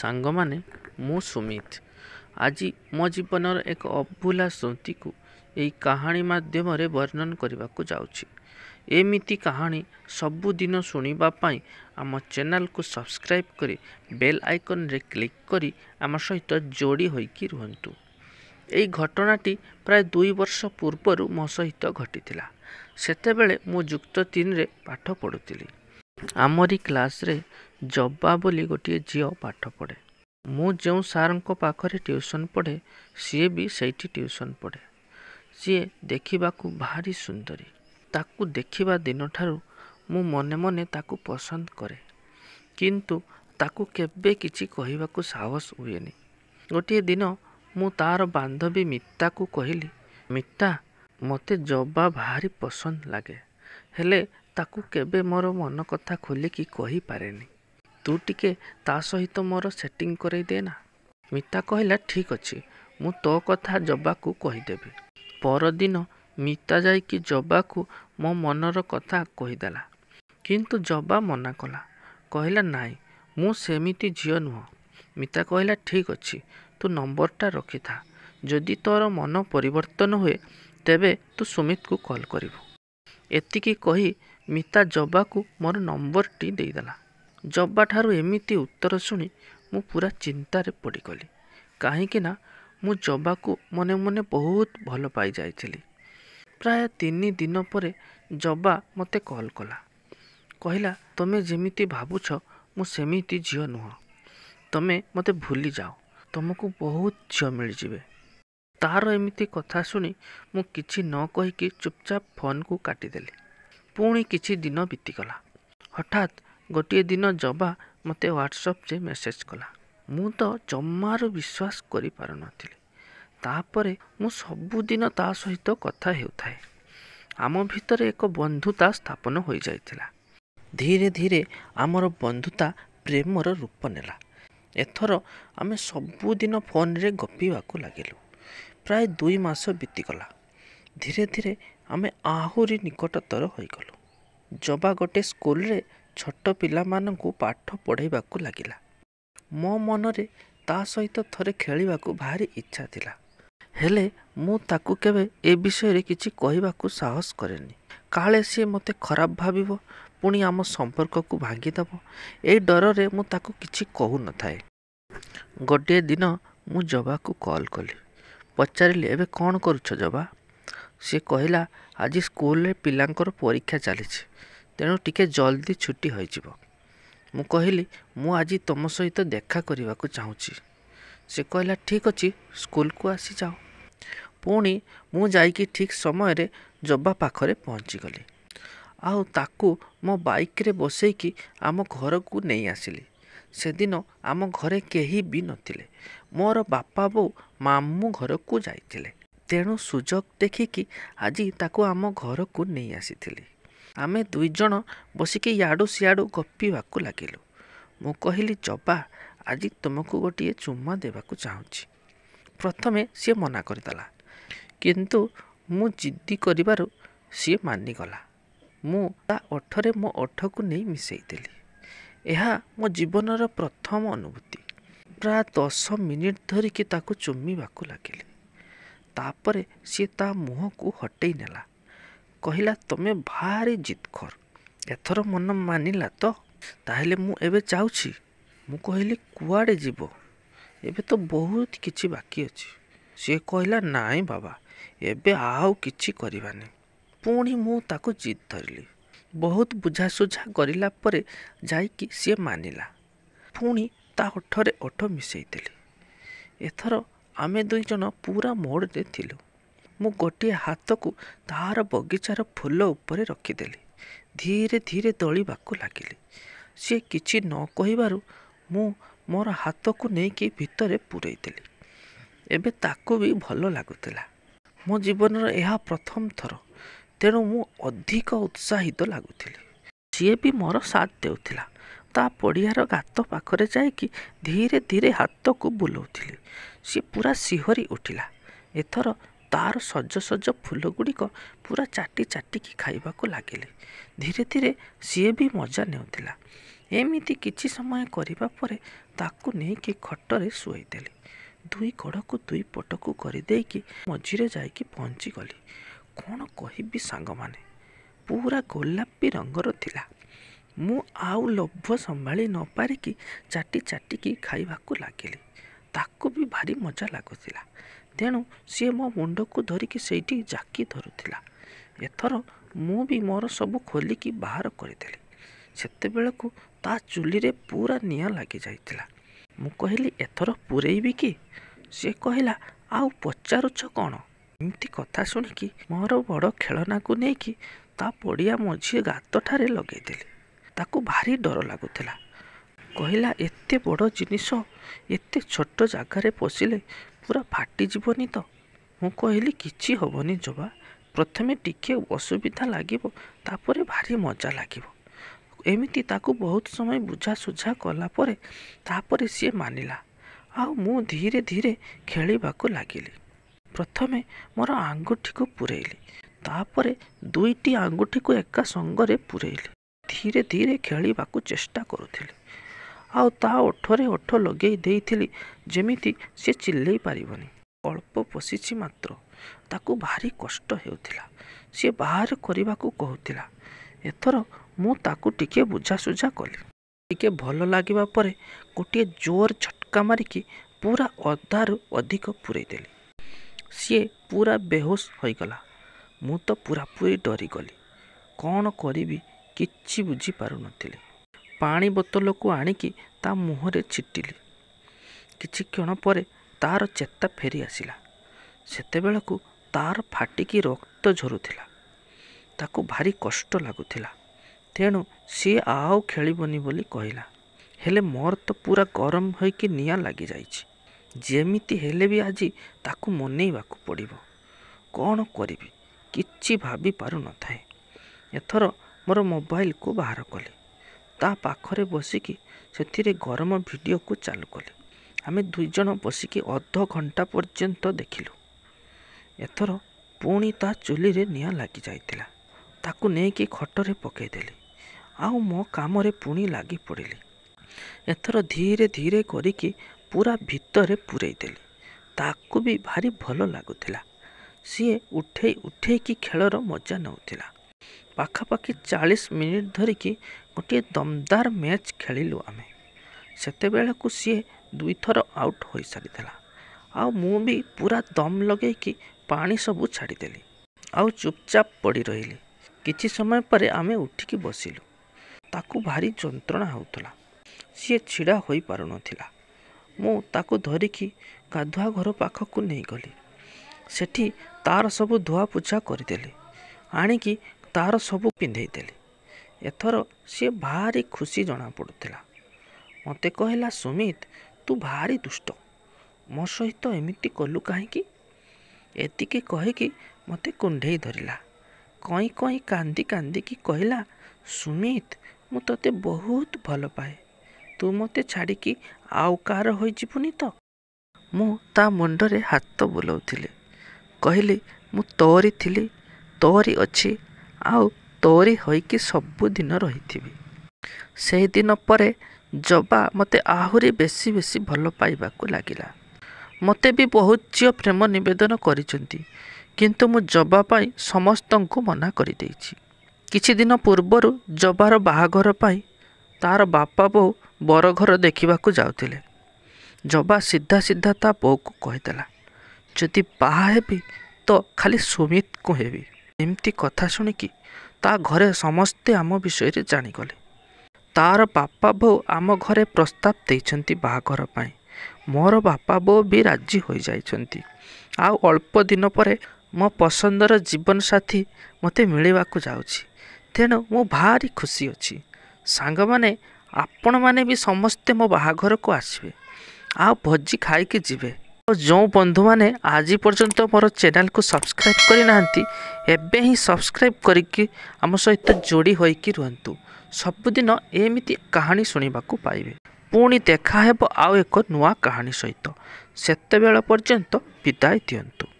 ସାଙ୍ଗମାନେ ମୁଁ ସୁମିତ ଆଜି ମୋ ଜୀବନର ଏକ ଅଭୁଲା ସ୍ମୃତିକୁ ଏହି କାହାଣୀ ମାଧ୍ୟମରେ ବର୍ଣ୍ଣନ କରିବାକୁ ଯାଉଛି ଏମିତି କାହାଣୀ ସବୁଦିନ ଶୁଣିବା ପାଇଁ ଆମ ଚ୍ୟାନେଲକୁ ସବସ୍କ୍ରାଇବ୍ କରି ବେଲ୍ ଆଇକନ୍ରେ କ୍ଲିକ୍ କରି ଆମ ସହିତ ଯୋଡ଼ି ହୋଇକି ରୁହନ୍ତୁ ଏହି ଘଟଣାଟି ପ୍ରାୟ ଦୁଇ ବର୍ଷ ପୂର୍ବରୁ ମୋ ସହିତ ଘଟିଥିଲା ସେତେବେଳେ ମୁଁ ଯୁକ୍ତ ତିନିରେ ପାଠ ପଢ଼ୁଥିଲି ଆମରି କ୍ଲାସ୍ରେ ଜବା ବୋଲି ଗୋଟିଏ ଝିଅ ପାଠ ପଢ଼େ ମୁଁ ଯେଉଁ ସାର୍ଙ୍କ ପାଖରେ ଟିଉସନ୍ ପଢ଼େ ସିଏ ବି ସେଇଠି ଟିଉସନ୍ ପଢ଼େ ସିଏ ଦେଖିବାକୁ ଭାରି ସୁନ୍ଦରୀ ତାକୁ ଦେଖିବା ଦିନଠାରୁ ମୁଁ ମନେ ମନେ ତାକୁ ପସନ୍ଦ କରେ କିନ୍ତୁ ତାକୁ କେବେ କିଛି କହିବାକୁ ସାହସ ହୁଏନି ଗୋଟିଏ ଦିନ ମୁଁ ତା'ର ବାନ୍ଧବୀ ମିତାକୁ କହିଲି ମିତା ମୋତେ ଜବା ଭାରି ପସନ୍ଦ ଲାଗେ ହେଲେ ତାକୁ କେବେ ମୋର ମନ କଥା ଖୋଲିକି କହିପାରେନି ତୁ ଟିକେ ତା ସହିତ ମୋର ସେଟିଂ କରେଇ ଦେ ନା ମିତା କହିଲା ଠିକ୍ ଅଛି ମୁଁ ତୋ କଥା ଜବାକୁ କହିଦେବି ପରଦିନ ମିତା ଯାଇକି ଜବାକୁ ମୋ ମନର କଥା କହିଦେଲା କିନ୍ତୁ ଜବା ମନା କଲା କହିଲା ନାଇଁ ମୁଁ ସେମିତି ଝିଅ ନୁହଁ ମିତା କହିଲା ଠିକ୍ ଅଛି ତୁ ନମ୍ବରଟା ରଖିଥା ଯଦି ତୋର ମନ ପରିବର୍ତ୍ତନ ହୁଏ ତେବେ ତୁ ସୁମିତକୁ କଲ୍ କରିବୁ ଏତିକି କହି ମିତା ଜବାକୁ ମୋର ନମ୍ବରଟି ଦେଇଦେଲା ଜବାଠାରୁ ଏମିତି ଉତ୍ତର ଶୁଣି ମୁଁ ପୁରା ଚିନ୍ତାରେ ପଡ଼ିଗଲି କାହିଁକିନା ମୁଁ ଜବାକୁ ମନେ ମନେ ବହୁତ ଭଲ ପାଇଯାଇଥିଲି ପ୍ରାୟ ତିନି ଦିନ ପରେ ଜବା ମୋତେ କଲ୍ କଲା କହିଲା ତୁମେ ଯେମିତି ଭାବୁଛ ମୁଁ ସେମିତି ଝିଅ ନୁହଁ ତୁମେ ମୋତେ ଭୁଲିଯାଅ ତୁମକୁ ବହୁତ ଝିଅ ମିଳିଯିବେ ତାର ଏମିତି କଥା ଶୁଣି ମୁଁ କିଛି ନ କହିକି ଚୁପଚାପ୍ ଫୋନ୍କୁ କାଟିଦେଲି ପୁଣି କିଛି ଦିନ ବିତିଗଲା ହଠାତ୍ ଗୋଟିଏ ଦିନ ଜବା ମୋତେ ହ୍ୱାଟ୍ସଅପ୍ରେ ମେସେଜ୍ କଲା ମୁଁ ତ ଜମାରୁ ବିଶ୍ୱାସ କରିପାରୁନଥିଲି ତାପରେ ମୁଁ ସବୁଦିନ ତା ସହିତ କଥା ହେଉଥାଏ ଆମ ଭିତରେ ଏକ ବନ୍ଧୁତା ସ୍ଥାପନ ହୋଇଯାଇଥିଲା ଧୀରେ ଧୀରେ ଆମର ବନ୍ଧୁତା ପ୍ରେମର ରୂପ ନେଲା ଏଥର ଆମେ ସବୁଦିନ ଫୋନରେ ଗପିବାକୁ ଲାଗିଲୁ ପ୍ରାୟ ଦୁଇ ମାସ ବିତିଗଲା ଧୀରେ ଧୀରେ ଆମେ ଆହୁରି ନିକଟତର ହୋଇଗଲୁ ଜବା ଗୋଟେ ସ୍କୁଲରେ ଛୋଟ ପିଲାମାନଙ୍କୁ ପାଠ ପଢ଼ାଇବାକୁ ଲାଗିଲା ମୋ ମନରେ ତା ସହିତ ଥରେ ଖେଳିବାକୁ ଭାରି ଇଚ୍ଛା ଥିଲା ହେଲେ ମୁଁ ତାକୁ କେବେ ଏ ବିଷୟରେ କିଛି କହିବାକୁ ସାହସ କରେନି କାଳେ ସିଏ ମୋତେ ଖରାପ ଭାବିବ ପୁଣି ଆମ ସମ୍ପର୍କକୁ ଭାଙ୍ଗିଦେବ ଏଇ ଡରରେ ମୁଁ ତାକୁ କିଛି କହୁନଥାଏ ଗୋଟିଏ ଦିନ ମୁଁ ଜବାକୁ କଲ୍ କଲି ପଚାରିଲି ଏବେ କ'ଣ କରୁଛ ଜବା ସେ କହିଲା ଆଜି ସ୍କୁଲରେ ପିଲାଙ୍କର ପରୀକ୍ଷା ଚାଲିଛି ତେଣୁ ଟିକେ ଜଲ୍ଦି ଛୁଟି ହୋଇଯିବ ମୁଁ କହିଲି ମୁଁ ଆଜି ତୁମ ସହିତ ଦେଖା କରିବାକୁ ଚାହୁଁଛି ସେ କହିଲା ଠିକ୍ ଅଛି ସ୍କୁଲକୁ ଆସିଯାଅ ପୁଣି ମୁଁ ଯାଇକି ଠିକ୍ ସମୟରେ ଜବା ପାଖରେ ପହଞ୍ଚିଗଲି ଆଉ ତାକୁ ମୋ ବାଇକ୍ରେ ବସେଇକି ଆମ ଘରକୁ ନେଇ ଆସିଲି ସେଦିନ ଆମ ଘରେ କେହି ବି ନଥିଲେ ମୋର ବାପା ବୋଉ ମାମୁଁ ଘରକୁ ଯାଇଥିଲେ ତେଣୁ ସୁଯୋଗ ଦେଖିକି ଆଜି ତାକୁ ଆମ ଘରକୁ ନେଇ ଆସିଥିଲି ଆମେ ଦୁଇ ଜଣ ବସିକି ଇଆଡ଼ୁ ସିଆଡ଼ୁ ଗପିବାକୁ ଲାଗିଲୁ ମୁଁ କହିଲି ଜବା ଆଜି ତୁମକୁ ଗୋଟିଏ ଚୁମା ଦେବାକୁ ଚାହୁଁଛି ପ୍ରଥମେ ସିଏ ମନା କରିଦେଲା କିନ୍ତୁ ମୁଁ ଜିଦି କରିବାରୁ ସିଏ ମାନିଗଲା ମୁଁ ତା ଓଠରେ ମୋ ଓଠକୁ ନେଇ ମିଶାଇଦେଲି ଏହା ମୋ ଜୀବନର ପ୍ରଥମ ଅନୁଭୂତି ପ୍ରାୟ ଦଶ ମିନିଟ୍ ଧରିକି ତାକୁ ଚୁମିବାକୁ ଲାଗିଲି ତାପରେ ସିଏ ତା ମୁହଁକୁ ହଟେଇ ନେଲା କହିଲା ତମେ ଭାରି ଜିତଖର ଏଥର ମନ ମାନିଲା ତ ତାହେଲେ ମୁଁ ଏବେ ଚାହୁଁଛି ମୁଁ କହିଲି କୁଆଡ଼େ ଯିବ ଏବେ ତ ବହୁତ କିଛି ବାକି ଅଛି ସିଏ କହିଲା ନାଇଁ ବାବା ଏବେ ଆଉ କିଛି କରିବାନି ପୁଣି ମୁଁ ତାକୁ ଜିତ ଧରିଲି ବହୁତ ବୁଝାସୁଝା କରିଲା ପରେ ଯାଇକି ସିଏ ମାନିଲା ପୁଣି ତା ଓଠରେ ଓଠ ମିଶେଇଦେଲି ଏଥର ଆମେ ଦୁଇ ଜଣ ପୁରା ମୋଡ଼ରେ ଥିଲୁ ମୁଁ ଗୋଟିଏ ହାତକୁ ତାହାର ବଗିଚାର ଫୁଲ ଉପରେ ରଖିଦେଲି ଧୀରେ ଧୀରେ ଦଳିବାକୁ ଲାଗିଲି ସିଏ କିଛି ନ କହିବାରୁ ମୁଁ ମୋର ହାତକୁ ନେଇକି ଭିତରେ ପୁରେଇଦେଲି ଏବେ ତାକୁ ବି ଭଲ ଲାଗୁଥିଲା ମୋ ଜୀବନର ଏହା ପ୍ରଥମ ଥର ତେଣୁ ମୁଁ ଅଧିକ ଉତ୍ସାହିତ ଲାଗୁଥିଲି ସିଏ ବି ମୋର ସାଥ ଦେଉଥିଲା ତା ପଡ଼ିଆର ଗାତ ପାଖରେ ଯାଇକି ଧୀରେ ଧୀରେ ହାତକୁ ବୁଲାଉଥିଲି ସିଏ ପୁରା ଶିହରି ଉଠିଲା ଏଥର ତାର ସଜ ସଜ ଫୁଲଗୁଡ଼ିକ ପୁରା ଚାଟି ଚାଟିକି ଖାଇବାକୁ ଲାଗିଲେ ଧୀରେ ଧୀରେ ସିଏ ବି ମଜା ନେଉଥିଲା ଏମିତି କିଛି ସମୟ କରିବା ପରେ ତାକୁ ନେଇକି ଖଟରେ ଶୁଆଇଦେଲି ଦୁଇ କଡ଼କୁ ଦୁଇ ପଟକୁ କରିଦେଇକି ମଝିରେ ଯାଇକି ପହଞ୍ଚିଗଲି କ'ଣ କହିବି ସାଙ୍ଗମାନେ ପୁରା ଗୋଲାପୀ ରଙ୍ଗର ଥିଲା ମୁଁ ଆଉ ଲୋଭ ସମ୍ଭାଳି ନ ପାରିକି ଚାଟି ଚାଟିକି ଖାଇବାକୁ ଲାଗିଲି ତାକୁ ବି ଭାରି ମଜା ଲାଗୁଥିଲା ତେଣୁ ସିଏ ମୋ ମୁଣ୍ଡକୁ ଧରିକି ସେଇଠି ଜାକି ଧରୁଥିଲା ଏଥର ମୁଁ ବି ମୋର ସବୁ ଖୋଲିକି ବାହାର କରିଥିଲି ସେତେବେଳକୁ ତା ଚୁଲିରେ ପୁରା ନିଆଁ ଲାଗିଯାଇଥିଲା ମୁଁ କହିଲି ଏଥର ପୁରେଇବି କି ସିଏ କହିଲା ଆଉ ପଚାରୁଛ କ'ଣ ଏମିତି କଥା ଶୁଣିକି ମୋର ବଡ଼ ଖେଳନାକୁ ନେଇକି ତା ପଡ଼ିଆ ମଝି ଗାତଠାରେ ଲଗେଇଥିଲି ତାକୁ ଭାରି ଡର ଲାଗୁଥିଲା କହିଲା ଏତେ ବଡ଼ ଜିନିଷ ଏତେ ଛୋଟ ଜାଗାରେ ପଶିଲେ ପୁରା ଫାଟିଯିବନି ତ ମୁଁ କହିଲି କିଛି ହେବନି ଜବା ପ୍ରଥମେ ଟିକିଏ ଅସୁବିଧା ଲାଗିବ ତାପରେ ଭାରି ମଜା ଲାଗିବ ଏମିତି ତାକୁ ବହୁତ ସମୟ ବୁଝାସୁଝା କଲା ପରେ ତାପରେ ସିଏ ମାନିଲା ଆଉ ମୁଁ ଧୀରେ ଧୀରେ ଖେଳିବାକୁ ଲାଗିଲି ପ୍ରଥମେ ମୋର ଆଙ୍ଗୁଠିକୁ ପୁରେଇଲି ତାପରେ ଦୁଇଟି ଆଙ୍ଗୁଠିକୁ ଏକା ସଙ୍ଗରେ ପୁରେଇଲି ଧୀରେ ଧୀରେ ଖେଳିବାକୁ ଚେଷ୍ଟା କରୁଥିଲି ଆଉ ତା ଓଠରେ ଓଠ ଲଗାଇ ଦେଇଥିଲି ଯେମିତି ସେ ଚିଲେଇ ପାରିବନି ଅଳ୍ପ ପଶିଛି ମାତ୍ର ତାକୁ ଭାରି କଷ୍ଟ ହେଉଥିଲା ସିଏ ବାହାର କରିବାକୁ କହୁଥିଲା ଏଥର ମୁଁ ତାକୁ ଟିକିଏ ବୁଝାସୁଝା କଲି ଟିକିଏ ଭଲ ଲାଗିବା ପରେ ଗୋଟିଏ ଜୋର ଝଟକା ମାରିକି ପୁରା ଅଧାରୁ ଅଧିକ ପୁରେଇଦେଲି ସିଏ ପୁରା ବେହୋସ ହୋଇଗଲା ମୁଁ ତ ପୁରାପୁରି ଡରିଗଲି କ'ଣ କରିବି କିଛି ବୁଝିପାରୁନଥିଲି ପାଣି ବୋତଲକୁ ଆଣିକି ତା ମୁହଁରେ ଛିଟିଲି କିଛି କ୍ଷଣ ପରେ ତାର ଚେତା ଫେରି ଆସିଲା ସେତେବେଳକୁ ତାର ଫାଟିକି ରକ୍ତ ଝରୁଥିଲା ତାକୁ ଭାରି କଷ୍ଟ ଲାଗୁଥିଲା ତେଣୁ ସିଏ ଆଉ ଖେଳିବନି ବୋଲି କହିଲା ହେଲେ ମୋର ତ ପୁରା ଗରମ ହୋଇକି ନିଆଁ ଲାଗିଯାଇଛି ଯେମିତି ହେଲେ ବି ଆଜି ତାକୁ ମନେଇବାକୁ ପଡ଼ିବ କ'ଣ କରିବି କିଛି ଭାବିପାରୁନଥାଏ ଏଥର ମୋର ମୋବାଇଲକୁ ବାହାର କଲି ତା ପାଖରେ ବସିକି ସେଥିରେ ଗରମ ଭିଡ଼ିଓକୁ ଚାଲୁ କଲି ଆମେ ଦୁଇଜଣ ବସିକି ଅଧ ଘଣ୍ଟା ପର୍ଯ୍ୟନ୍ତ ଦେଖିଲୁ ଏଥର ପୁଣି ତା ଚୁଲିରେ ନିଆଁ ଲାଗିଯାଇଥିଲା ତାକୁ ନେଇକି ଖଟରେ ପକାଇଦେଲି ଆଉ ମୋ କାମରେ ପୁଣି ଲାଗି ପଡ଼ିଲି ଏଥର ଧୀରେ ଧୀରେ କରିକି ପୁରା ଭିତରେ ପୁରେଇଦେଲି ତାକୁ ବି ଭାରି ଭଲ ଲାଗୁଥିଲା ସିଏ ଉଠେଇ ଉଠେଇକି ଖେଳର ମଜା ନେଉଥିଲା ପାଖାପାଖି ଚାଳିଶ ମିନିଟ୍ ଧରିକି ଗୋଟିଏ ଦମଦାର ମ୍ୟାଚ୍ ଖେଳିଲୁ ଆମେ ସେତେବେଳକୁ ସିଏ ଦୁଇଥର ଆଉଟ୍ ହୋଇସାରିଥିଲା ଆଉ ମୁଁ ବି ପୁରା ଦମ୍ ଲଗେଇକି ପାଣି ସବୁ ଛାଡ଼ିଦେଲି ଆଉ ଚୁପଚାପ ପଡ଼ି ରହିଲି କିଛି ସମୟ ପରେ ଆମେ ଉଠିକି ବସିଲୁ ତାକୁ ଭାରି ଯନ୍ତ୍ରଣା ହେଉଥିଲା ସିଏ ଛିଡ଼ା ହୋଇପାରୁନଥିଲା ମୁଁ ତାକୁ ଧରିକି ଗାଧୁଆ ଘର ପାଖକୁ ନେଇଗଲି ସେଠି ତା'ର ସବୁ ଧୁଆ କରିଦେଲି ଆଣିକି ତାର ସବୁ ପିନ୍ଧେଇଦେଲି ଏଥର ସିଏ ଭାରି ଖୁସି ଜଣାପଡ଼ୁଥିଲା ମୋତେ କହିଲା ସୁମିତ ତୁ ଭାରି ଦୁଷ୍ଟ ମୋ ସହିତ ଏମିତି କଲୁ କାହିଁକି ଏତିକି କହିକି ମୋତେ କୁଣ୍ଢେଇ ଧରିଲା କଇଁ କଇଁ କାନ୍ଦି କାନ୍ଦିକି କହିଲା ସୁମିତ ମୁଁ ତୋତେ ବହୁତ ଭଲ ପାଏ ତୁ ମୋତେ ଛାଡ଼ିକି ଆଉ କାହାର ହୋଇଯିବୁନି ତ ମୁଁ ତା ମୁଣ୍ଡରେ ହାତ ବୁଲାଉଥିଲି କହିଲି ମୁଁ ତୋରି ଥିଲି ତୋରି ଅଛି ଆଉ ତୋରି ହୋଇକି ସବୁଦିନ ରହିଥିବି ସେହିଦିନ ପରେ ଜବା ମୋତେ ଆହୁରି ବେଶୀ ବେଶୀ ଭଲ ପାଇବାକୁ ଲାଗିଲା ମୋତେ ବି ବହୁତ ଝିଅ ପ୍ରେମ ନିବେଦନ କରିଛନ୍ତି କିନ୍ତୁ ମୁଁ ଜବା ପାଇଁ ସମସ୍ତଙ୍କୁ ମନା କରିଦେଇଛି କିଛି ଦିନ ପୂର୍ବରୁ ଜବାର ବାହାଘର ପାଇଁ ତା'ର ବାପା ବୋଉ ବରଘର ଦେଖିବାକୁ ଯାଉଥିଲେ ଜବା ସିଧା ସିଧା ତା ବୋଉକୁ କହିଦେଲା ଯଦି ବାହା ହେବି ତ ଖାଲି ସୁମିତକୁ ହେବି ଏମିତି କଥା ଶୁଣିକି ତା ଘରେ ସମସ୍ତେ ଆମ ବିଷୟରେ ଜାଣିଗଲେ ତା'ର ବାପା ବୋଉ ଆମ ଘରେ ପ୍ରସ୍ତାବ ଦେଇଛନ୍ତି ବାହାଘର ପାଇଁ ମୋର ବାପା ବୋଉ ବି ରାଜି ହୋଇଯାଇଛନ୍ତି ଆଉ ଅଳ୍ପ ଦିନ ପରେ ମୋ ପସନ୍ଦର ଜୀବନସାଥୀ ମୋତେ ମିଳିବାକୁ ଯାଉଛି ତେଣୁ ମୁଁ ଭାରି ଖୁସି ଅଛି ସାଙ୍ଗମାନେ ଆପଣମାନେ ବି ସମସ୍ତେ ମୋ ବାହାଘରକୁ ଆସିବେ ଆଉ ଭୋଜି ଖାଇକି ଯିବେ ଯେଉଁ ବନ୍ଧୁମାନେ ଆଜି ପର୍ଯ୍ୟନ୍ତ ମୋର ଚ୍ୟାନେଲକୁ ସବସ୍କ୍ରାଇବ୍ କରିନାହାନ୍ତି ଏବେ ହିଁ ସବସ୍କ୍ରାଇବ୍ କରିକି ଆମ ସହିତ ଯୋଡ଼ି ହୋଇକି ରୁହନ୍ତୁ ସବୁଦିନ ଏମିତି କାହାଣୀ ଶୁଣିବାକୁ ପାଇବେ ପୁଣି ଦେଖା ହେବ ଆଉ ଏକ ନୂଆ କାହାଣୀ ସହିତ ସେତେବେଳ ପର୍ଯ୍ୟନ୍ତ ବିଦାୟ ଦିଅନ୍ତୁ